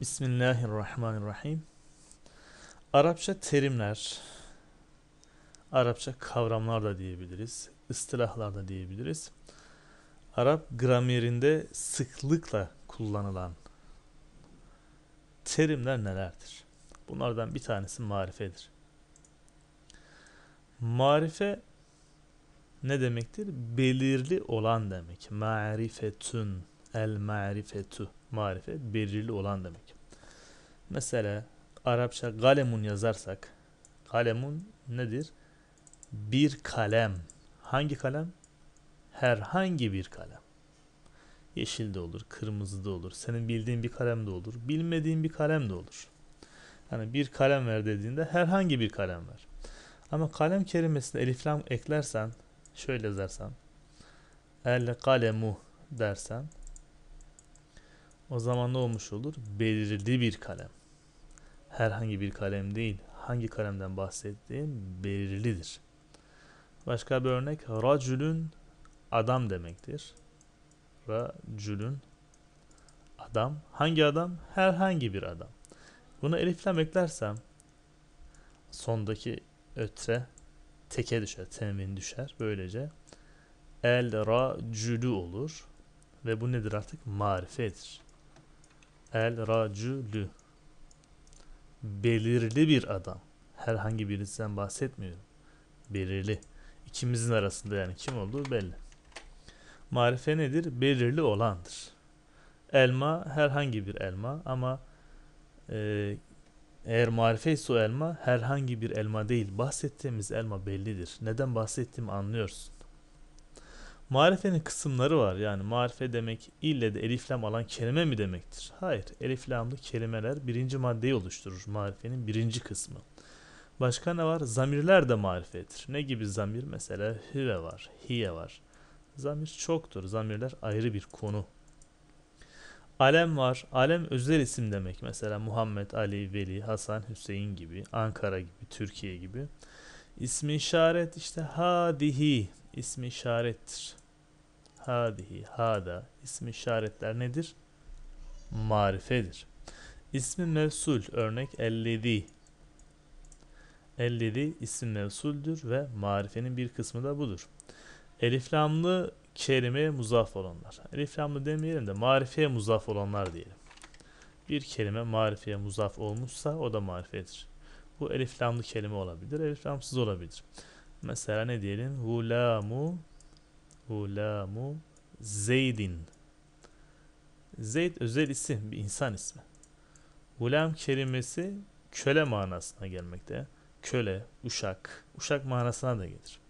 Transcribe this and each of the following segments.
Bismillahirrahmanirrahim. Arapça terimler, Arapça kavramlar da diyebiliriz, istilahlar da diyebiliriz. Arap gramerinde sıklıkla kullanılan terimler nelerdir? Bunlardan bir tanesi marifedir. Marife ne demektir? Belirli olan demek. Marifetun, el marifetu marife belirli olan demek. Mesela Arapça galemun yazarsak galemun nedir? Bir kalem. Hangi kalem? Herhangi bir kalem. Yeşil de olur, kırmızı da olur. Senin bildiğin bir kalem de olur. Bilmediğin bir kalem de olur. Yani bir kalem ver dediğinde herhangi bir kalem ver. Ama kalem kelimesine eliflam eklersen, şöyle yazarsan, el kalemu dersen o zaman ne olmuş olur? Belirli bir kalem. Herhangi bir kalem değil. Hangi kalemden bahsettiğim belirlidir. Başka bir örnek. Racülün adam demektir. Racülün adam. Hangi adam? Herhangi bir adam. Bunu eliflem eklersem sondaki ötre teke düşer, temin düşer. Böylece el racülü olur. Ve bu nedir artık? Marifedir. El racülü. Belirli bir adam. Herhangi birisinden bahsetmiyorum. Belirli. İkimizin arasında yani kim olduğu belli. Marife nedir? Belirli olandır. Elma herhangi bir elma ama e, eğer marife ise o elma herhangi bir elma değil. Bahsettiğimiz elma bellidir. Neden bahsettiğimi anlıyorsun. Marifenin kısımları var. Yani marife demek ille de eliflam alan kelime mi demektir? Hayır. Eliflamlı kelimeler birinci maddeyi oluşturur. Marifenin birinci kısmı. Başka ne var? Zamirler de marifedir. Ne gibi zamir? Mesela hüve var, hiye var. Zamir çoktur. Zamirler ayrı bir konu. Alem var. Alem özel isim demek. Mesela Muhammed, Ali, Veli, Hasan, Hüseyin gibi, Ankara gibi, Türkiye gibi. İsmi işaret işte hadihi ismi işarettir hadihi, hada ismi işaretler nedir? Marifedir. İsmi mevsul örnek elledi. Elledi isim mevsuldür ve marifenin bir kısmı da budur. Eliflamlı kelimeye muzaf olanlar. Eliflamlı demeyelim de marifeye muzaf olanlar diyelim. Bir kelime marifeye muzaf olmuşsa o da marifedir. Bu eliflamlı kelime olabilir, eliflamsız olabilir. Mesela ne diyelim? Gulamu Gulamu Zeydin. Zeyd özel isim, bir insan ismi. Gulam kelimesi köle manasına gelmekte. Köle, uşak, uşak manasına da gelir.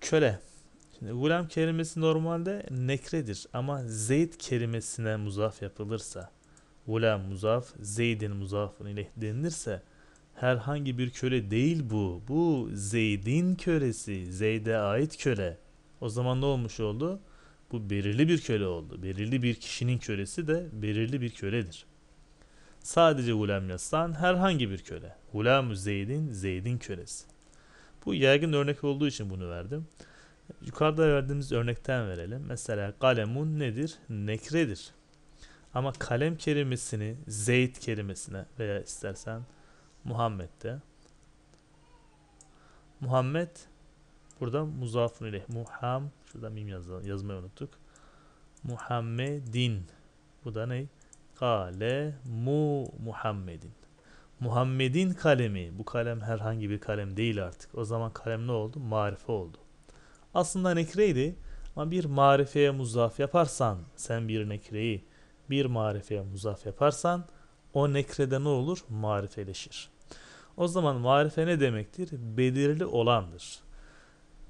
Köle. Şimdi gulam kelimesi normalde nekredir ama Zeyd kelimesine muzaf yapılırsa, gulam muzaf, Zeydin muzafın ile denilirse herhangi bir köle değil bu. Bu Zeyd'in kölesi, Zeyd'e ait köle. O zaman ne olmuş oldu? Bu belirli bir köle oldu. Belirli bir kişinin kölesi de belirli bir köledir. Sadece Gulem Yaslan herhangi bir köle. Gulamü Zeyd'in Zeyd'in kölesi. Bu yaygın örnek olduğu için bunu verdim. Yukarıda verdiğimiz örnekten verelim. Mesela kalemun nedir? Nekredir. Ama kalem kelimesini Zeyd kelimesine veya istersen Muhammed'de Muhammed Burada muzafun ile muham şurada mim yazalım, yazmayı unuttuk. Muhammedin. Bu da ne? Kale mu Muhammedin. Muhammed'in kalemi. Bu kalem herhangi bir kalem değil artık. O zaman kalem ne oldu? Marife oldu. Aslında nekreydi ama bir marifeye muzaf yaparsan sen bir nekreyi bir marifeye muzaf yaparsan o nekrede ne olur? Marifeleşir. O zaman marife ne demektir? Belirli olandır.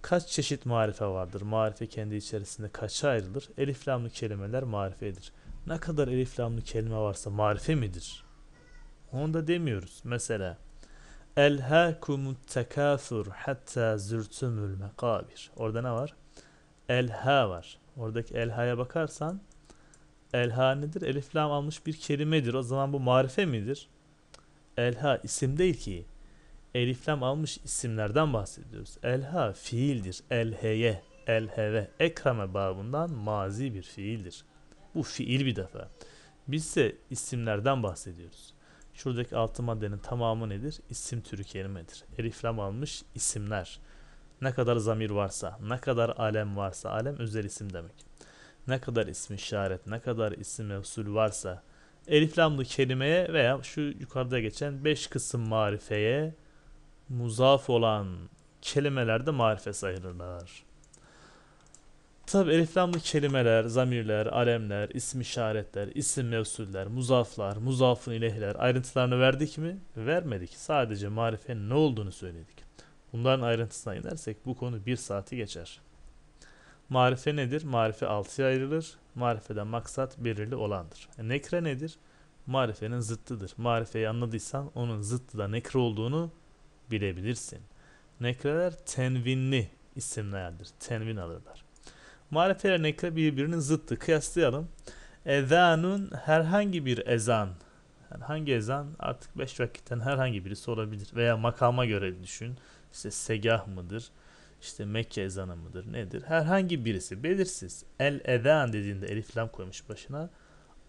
Kaç çeşit marife vardır? Marife kendi içerisinde kaça ayrılır? Eliflamlı kelimeler marifedir. Ne kadar eliflamlı kelime varsa marife midir? Onu da demiyoruz. Mesela Elhakumut tekasur hatta zürtümül mekabir. Orada ne var? Elha var. Oradaki elhaya bakarsan elha nedir? Eliflam almış bir kelimedir. O zaman bu marife midir? Elha isim değil ki eliflem almış isimlerden bahsediyoruz. Elha fiildir. Elheye, elheve, ekreme babından mazi bir fiildir. Bu fiil bir defa. Biz ise isimlerden bahsediyoruz. Şuradaki altı maddenin tamamı nedir? İsim türü kelimedir. Eliflem almış isimler. Ne kadar zamir varsa, ne kadar alem varsa, alem özel isim demek. Ne kadar ismi işaret, ne kadar isim mevsul varsa, eliflamlı kelimeye veya şu yukarıda geçen beş kısım marifeye muzaf olan kelimelerde marife sayılırlar. Tabi eliflamlı kelimeler, zamirler, alemler, isim işaretler, isim mevsuller, muzaflar, muzafın ilehler ayrıntılarını verdik mi? Vermedik. Sadece marifenin ne olduğunu söyledik. Bunların ayrıntısına inersek bu konu bir saati geçer. Marife nedir? Marife altıya ayrılır. Marifeden maksat belirli olandır. E, nekre nedir? Marifenin zıttıdır. Marifeyi anladıysan onun zıttı da nekre olduğunu bilebilirsin. Nekreler tenvinli isimlerdir. Tenvin alırlar. Marifeler nekre birbirinin zıttı. Kıyaslayalım. Ezanun herhangi bir ezan. Yani hangi ezan? Artık beş vakitten herhangi birisi olabilir. Veya makama göre düşün. İşte segah mıdır? İşte Mekke ezanı mıdır? Nedir? Herhangi birisi belirsiz. El ezan dediğinde elif lam koymuş başına.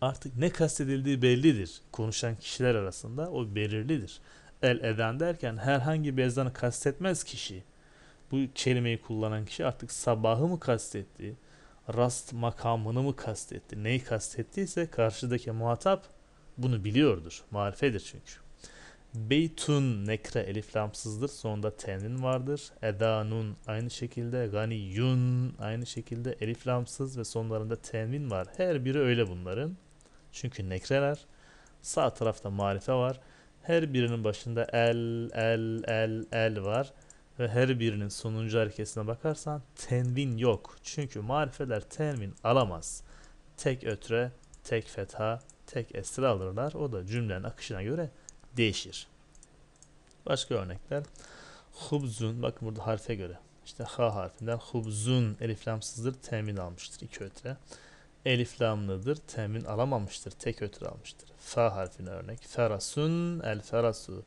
Artık ne kastedildiği bellidir. Konuşan kişiler arasında o belirlidir el eden derken herhangi bir ezanı kastetmez kişi. Bu kelimeyi kullanan kişi artık sabahı mı kastetti, rast makamını mı kastetti, neyi kastettiyse karşıdaki muhatap bunu biliyordur. Marifedir çünkü. Beytun nekre eliflamsızdır, Sonunda tenin vardır. Edanun aynı şekilde. Ganiyun aynı şekilde eliflamsız ve sonlarında tenvin var. Her biri öyle bunların. Çünkü nekreler. Sağ tarafta marife var. Her birinin başında el, el, el, el var. Ve her birinin sonuncu harekesine bakarsan tenvin yok. Çünkü marifeler tenvin alamaz. Tek ötre, tek fetha, tek esra alırlar. O da cümlenin akışına göre değişir. Başka örnekler. Hubzun, bakın burada harfe göre. İşte ha harfinden hubzun eliflamsızdır temin almıştır iki ötre. Elif lamlıdır. Temin alamamıştır. Tek ötürü almıştır. Fa harfine örnek. Ferasun el ferasu.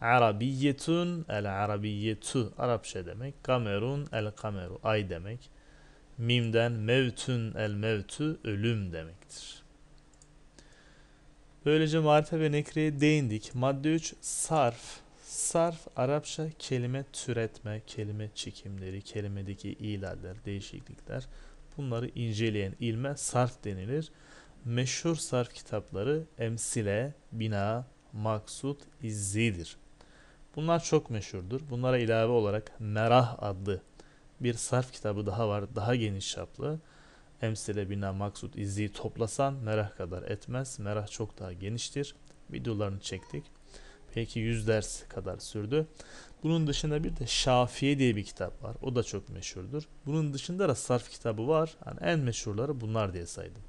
Arabiyetun el arabiyetu. Arapça demek. Kamerun el kameru. Ay demek. Mimden mevtun el mevtu. Ölüm demektir. Böylece marife ve nekriye değindik. Madde 3 sarf. Sarf Arapça kelime türetme, kelime çekimleri, kelimedeki ilaller, değişiklikler. Bunları inceleyen ilme sarf denilir. Meşhur sarf kitapları emsile, bina, maksut, izzidir. Bunlar çok meşhurdur. Bunlara ilave olarak merah adlı bir sarf kitabı daha var. Daha geniş çaplı. Emsile, bina, maksut, izzi toplasan merah kadar etmez. Merah çok daha geniştir. Videolarını çektik peki 100 ders kadar sürdü. Bunun dışında bir de Şafiye diye bir kitap var. O da çok meşhurdur. Bunun dışında da sarf kitabı var. Yani en meşhurları bunlar diye saydım.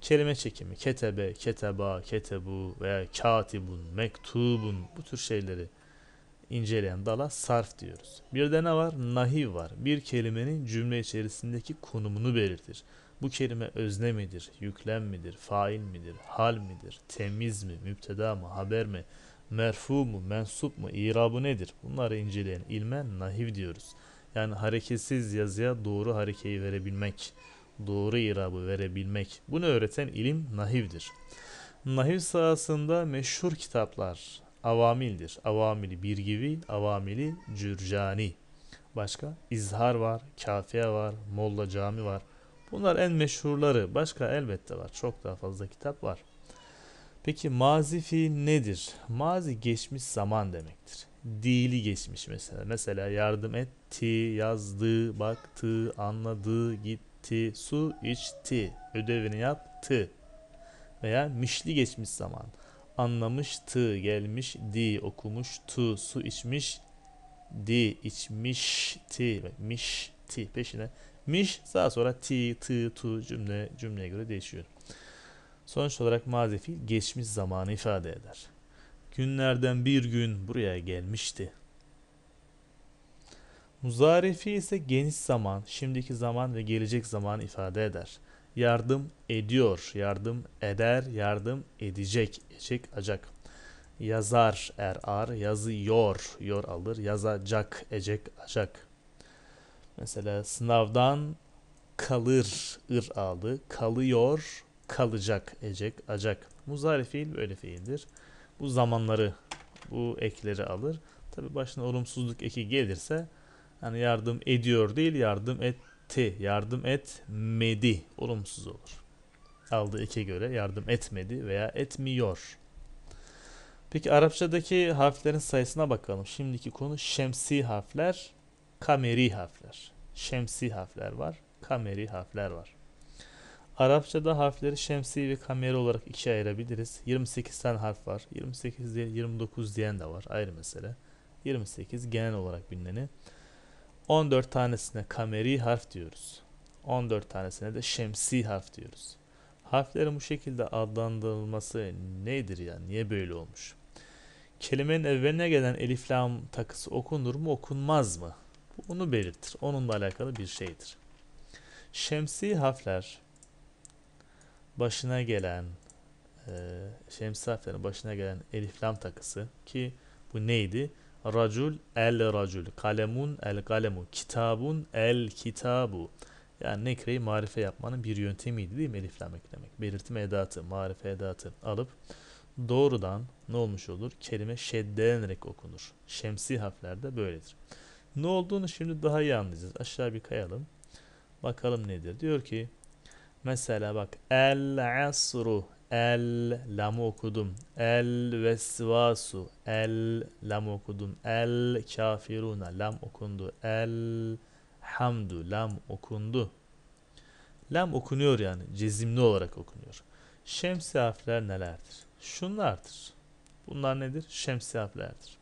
Kelime çekimi, ketebe, keteba, ketebu veya katibun, mektubun bu tür şeyleri inceleyen dala sarf diyoruz. Bir de ne var? Nahiv var. Bir kelimenin cümle içerisindeki konumunu belirtir. Bu kelime özne midir, yüklem midir, fail midir, hal midir, temiz mi, müpteda mı, haber mi, merfu mu, mensup mu, irabı nedir? Bunları inceleyen ilmen nahiv diyoruz. Yani hareketsiz yazıya doğru harekeyi verebilmek, doğru irabı verebilmek. Bunu öğreten ilim nahivdir. Nahiv sahasında meşhur kitaplar avamildir. Avamili gibi, avamili Cürcani. Başka? İzhar var, Kafiye var, Molla Cami var. Bunlar en meşhurları. Başka elbette var. Çok daha fazla kitap var. Peki mazi fiil nedir? Mazi geçmiş zaman demektir. Dili geçmiş mesela. Mesela yardım etti, yazdı, baktı, anladı, gitti, su içti, ödevini yaptı. Veya mişli geçmiş zaman. Anlamıştı, gelmiş, di, okumuştu, su içmiş, di, içmişti, mişti peşine miş. Daha sonra ti, tı, tu cümle cümleye göre değişiyor. Sonuç olarak mazi fiil geçmiş zamanı ifade eder. Günlerden bir gün buraya gelmişti. Muzarifi ise geniş zaman, şimdiki zaman ve gelecek zaman ifade eder. Yardım ediyor, yardım eder, yardım edecek, edecek, acak. Yazar, er, ar, yazıyor, yor alır, yazacak, ecek, acak. Mesela sınavdan kalır ır aldı. Kalıyor, kalacak, ecek, acak. Muzari fiil böyle fiildir. Bu zamanları, bu ekleri alır. Tabi başına olumsuzluk eki gelirse yani yardım ediyor değil yardım etti, yardım etmedi olumsuz olur. Aldığı eke göre yardım etmedi veya etmiyor. Peki Arapçadaki harflerin sayısına bakalım. Şimdiki konu şemsi harfler kameri harfler, şemsi harfler var, kameri harfler var. Arapçada harfleri şemsi ve kameri olarak ikiye ayırabiliriz. 28 tane harf var. 28 değil 29 diyen de var ayrı mesele. 28 genel olarak bilineni. 14 tanesine kameri harf diyoruz. 14 tanesine de şemsi harf diyoruz. Harflerin bu şekilde adlandırılması nedir yani? Niye böyle olmuş? Kelimenin evveline gelen elif lam takısı okunur mu okunmaz mı? onu belirtir. Onunla alakalı bir şeydir. Şemsi harfler başına gelen e, şemsi harflerin başına gelen eliflam takısı ki bu neydi? Racul el racul, kalemun el kalemu, kitabun el kitabu. Yani nekreyi marife yapmanın bir yöntemiydi değil mi elif eklemek? Belirtme edatı, marife edatı alıp doğrudan ne olmuş olur? Kelime şeddelenerek okunur. Şemsi harflerde böyledir. Ne olduğunu şimdi daha iyi anlayacağız. Aşağı bir kayalım. Bakalım nedir? Diyor ki mesela bak el asru el lamı okudum. El vesvasu el lam okudum. El kafiruna lam okundu. El hamdu lam okundu. Lam okunuyor yani cezimli olarak okunuyor. Şemsi harfler nelerdir? Şunlardır. Bunlar nedir? Şemsi harflerdir.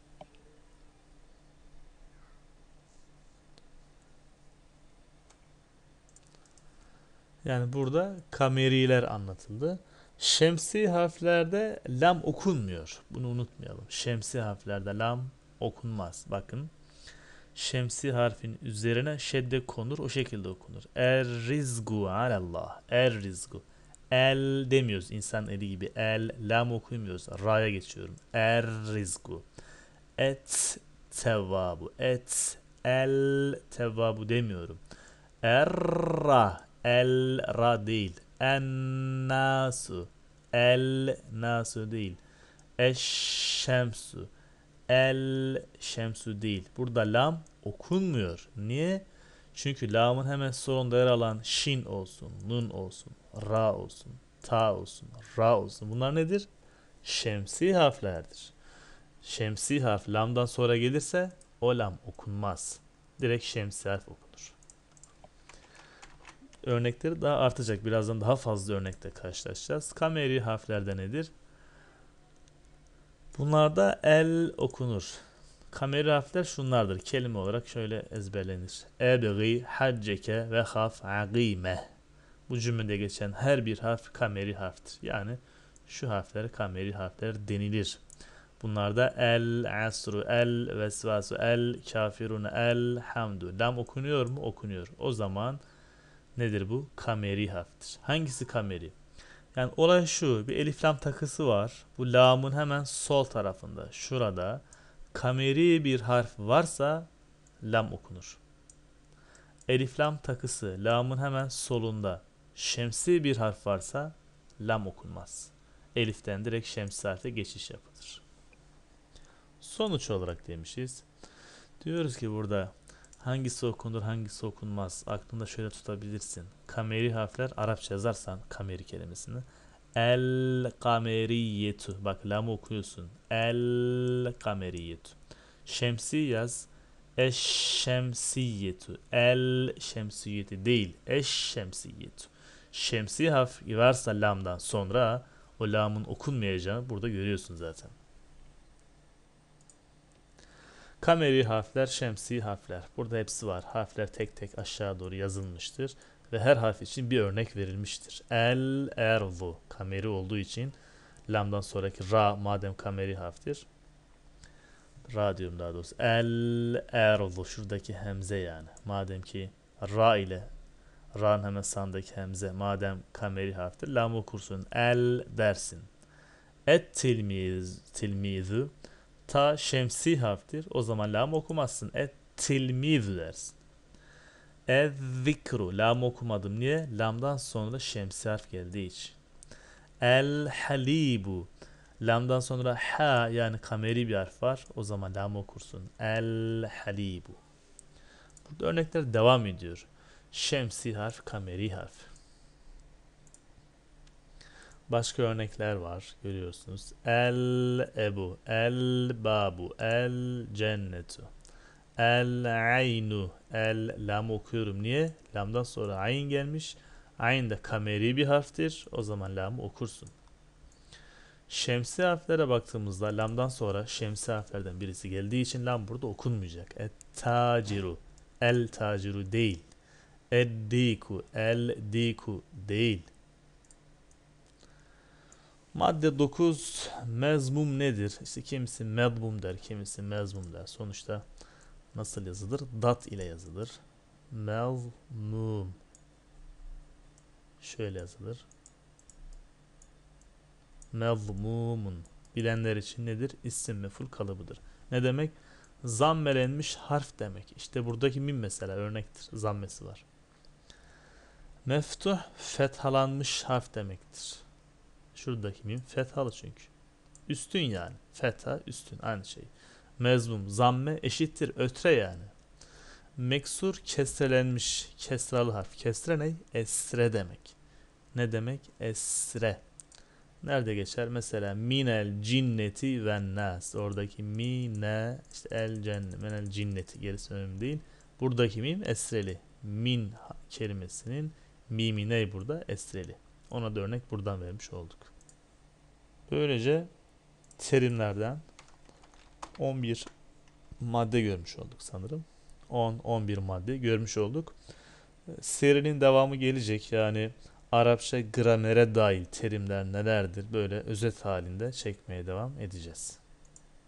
Yani burada kameriler anlatıldı. Şemsi harflerde lam okunmuyor. Bunu unutmayalım. Şemsi harflerde lam okunmaz. Bakın. Şemsi harfin üzerine şedde konur. O şekilde okunur. Er rizgu alallah. Er rizgu. El demiyoruz insan eli gibi. El, lam okumuyoruz. Ra'ya geçiyorum. Er rizgu. Et tevabu. Et el tevabu demiyorum. Erra El ra değil. En nasu. El nasu değil. Eş şemsu. El şemsu değil. Burada lam okunmuyor. Niye? Çünkü lamın hemen sonunda yer alan şin olsun, nun olsun, ra olsun, ta olsun, ra olsun. Bunlar nedir? Şemsi harflerdir. Şemsi harf lamdan sonra gelirse o lam okunmaz. Direkt şemsi harf okunur örnekleri daha artacak. Birazdan daha fazla örnekle karşılaşacağız. Kameri harfler harflerde nedir? Bunlarda el okunur. Kameri harfler şunlardır. Kelime olarak şöyle ezberlenir. Ebgi, hacceke ve haf agime. Bu cümlede geçen her bir harf kameri harftir. Yani şu harflere kameri harfler denilir. Bunlarda el asru, el vesvasu, el kafirun, el hamdu. Lam okunuyor mu? Okunuyor. O zaman nedir bu? Kameri harftir. Hangisi kameri? Yani olay şu. Bir elif lam takısı var. Bu lamın hemen sol tarafında. Şurada. Kameri bir harf varsa lam okunur. Elif lam takısı lamın hemen solunda. Şemsi bir harf varsa lam okunmaz. Eliften direkt şemsi harfe geçiş yapılır. Sonuç olarak demişiz. Diyoruz ki burada Hangisi okunur hangisi okunmaz aklında şöyle tutabilirsin. Kameri harfler Arapça yazarsan kameri kelimesini. El kameriyetu. Bak lamı okuyorsun. El kameriyetu. Şemsi yaz. Eş şemsiyetu. El şemsiyeti değil. Eş şemsiyetu. Şemsi harf varsa lamdan sonra o lamın okunmayacağı burada görüyorsun zaten. Kameri harfler, şemsi harfler. Burada hepsi var. Harfler tek tek aşağı doğru yazılmıştır ve her harf için bir örnek verilmiştir. El erzu kameri olduğu için lamdan sonraki ra madem kameri harftir. Ra diyorum daha doğrusu. El erzu şuradaki hemze yani. Madem ki ra ile ra'nın hemen sandaki hemze madem kameri harftir. Lam okursun. El dersin. Et tilmiz tilmizu Ta şemsi harftir. O zaman lam okumazsın. Et tilmiv dersin. Ez zikru. Lam okumadım. Niye? Lamdan sonra şemsi harf geldiği için. El halibu. Lamdan sonra ha yani kameri bir harf var. O zaman lam okursun. El halibu. Burada örnekler devam ediyor. Şemsi harf, kameri harf. Başka örnekler var görüyorsunuz. El ebu, el babu, el cennetu. El aynu, el lam okuyorum. Niye? Lamdan sonra ayn gelmiş. Ayn da kameri bir harftir. O zaman lamı okursun. Şemsi harflere baktığımızda lamdan sonra şemsi harflerden birisi geldiği için lam burada okunmayacak. Et taciru, el taciru değil. Diku, el diku değil. Madde 9 mezmum nedir? İşte kimisi medmum der, kimisi mezmum der. Sonuçta nasıl yazılır? Dat ile yazılır. Mezmum. Şöyle yazılır. Mezmumun. Bilenler için nedir? İsim meful kalıbıdır. Ne demek? Zammelenmiş harf demek. İşte buradaki mim mesela örnektir. Zammesi var. Meftuh fethalanmış harf demektir. Şuradaki mim fethalı çünkü. Üstün yani. Fetha üstün aynı şey. Mezmum zamme eşittir ötre yani. Meksur kestrelenmiş. Kesralı harf. Kesre ne? Esre demek. Ne demek? Esre. Nerede geçer? Mesela minel cinneti ve nas. Oradaki mine işte el cennet. Minel cinneti gerisi önemli değil. Buradaki mim esreli. Min kelimesinin mimi ne burada? Esreli. Ona da örnek buradan vermiş olduk. Böylece terimlerden 11 madde görmüş olduk sanırım. 10-11 madde görmüş olduk. Ee, serinin devamı gelecek yani Arapça gramere dahil terimler nelerdir böyle özet halinde çekmeye devam edeceğiz.